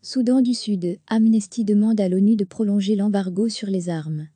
Soudan du Sud, Amnesty demande à l'ONU de prolonger l'embargo sur les armes.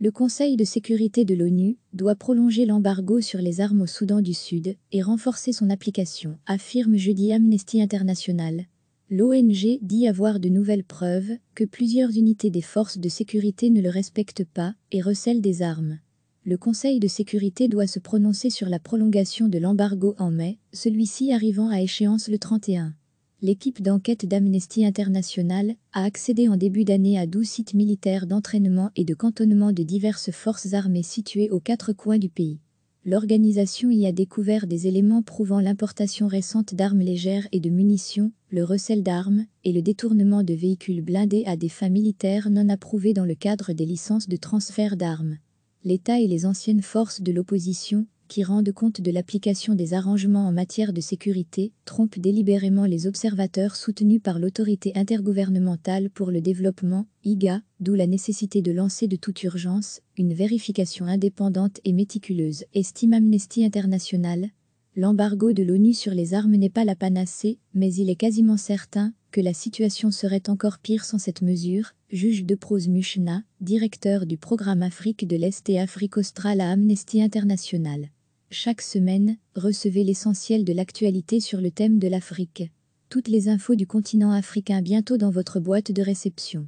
Le Conseil de sécurité de l'ONU doit prolonger l'embargo sur les armes au Soudan du Sud et renforcer son application, affirme jeudi Amnesty International. L'ONG dit avoir de nouvelles preuves que plusieurs unités des forces de sécurité ne le respectent pas et recèlent des armes le Conseil de sécurité doit se prononcer sur la prolongation de l'embargo en mai, celui-ci arrivant à échéance le 31 l'équipe d'enquête d'Amnesty International a accédé en début d'année à 12 sites militaires d'entraînement et de cantonnement de diverses forces armées situées aux quatre coins du pays. L'organisation y a découvert des éléments prouvant l'importation récente d'armes légères et de munitions, le recel d'armes et le détournement de véhicules blindés à des fins militaires non approuvées dans le cadre des licences de transfert d'armes. L'État et les anciennes forces de l'opposition qui rendent compte de l'application des arrangements en matière de sécurité trompent délibérément les observateurs soutenus par l'autorité intergouvernementale pour le développement, IGA, d'où la nécessité de lancer de toute urgence une vérification indépendante et méticuleuse, estime Amnesty International. L'embargo de l'ONU sur les armes n'est pas la panacée, mais il est quasiment certain que la situation serait encore pire sans cette mesure, juge de prose Mushna, directeur du programme Afrique de l'Est et Afrique australe à Amnesty International. Chaque semaine, recevez l'essentiel de l'actualité sur le thème de l'Afrique. Toutes les infos du continent africain bientôt dans votre boîte de réception.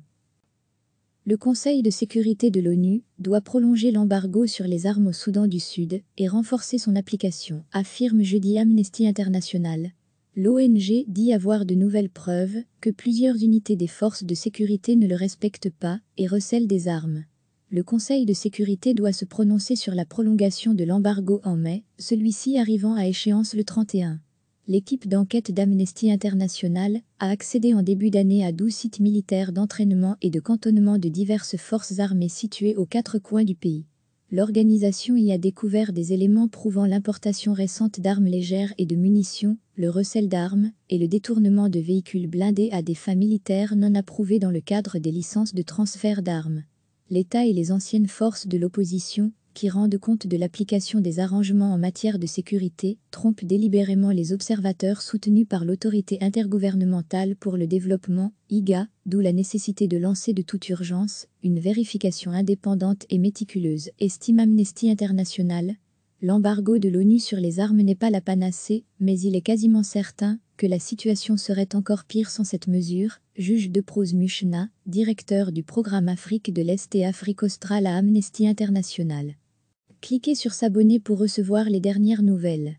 Le Conseil de sécurité de l'ONU doit prolonger l'embargo sur les armes au Soudan du Sud et renforcer son application, affirme jeudi Amnesty International. L'ONG dit avoir de nouvelles preuves que plusieurs unités des forces de sécurité ne le respectent pas et recèlent des armes le Conseil de sécurité doit se prononcer sur la prolongation de l'embargo en mai, celui-ci arrivant à échéance le 31. L'équipe d'enquête d'Amnesty International a accédé en début d'année à 12 sites militaires d'entraînement et de cantonnement de diverses forces armées situées aux quatre coins du pays. L'organisation y a découvert des éléments prouvant l'importation récente d'armes légères et de munitions, le recel d'armes et le détournement de véhicules blindés à des fins militaires non approuvées dans le cadre des licences de transfert d'armes l'État et les anciennes forces de l'opposition, qui rendent compte de l'application des arrangements en matière de sécurité, trompent délibérément les observateurs soutenus par l'autorité intergouvernementale pour le développement, IGA, d'où la nécessité de lancer de toute urgence une vérification indépendante et méticuleuse, estime Amnesty International. L'embargo de l'ONU sur les armes n'est pas la panacée, mais il est quasiment certain que la situation serait encore pire sans cette mesure, juge de prose Mushna, directeur du programme Afrique de l'Est et Afrique australe à Amnesty International. Cliquez sur s'abonner pour recevoir les dernières nouvelles.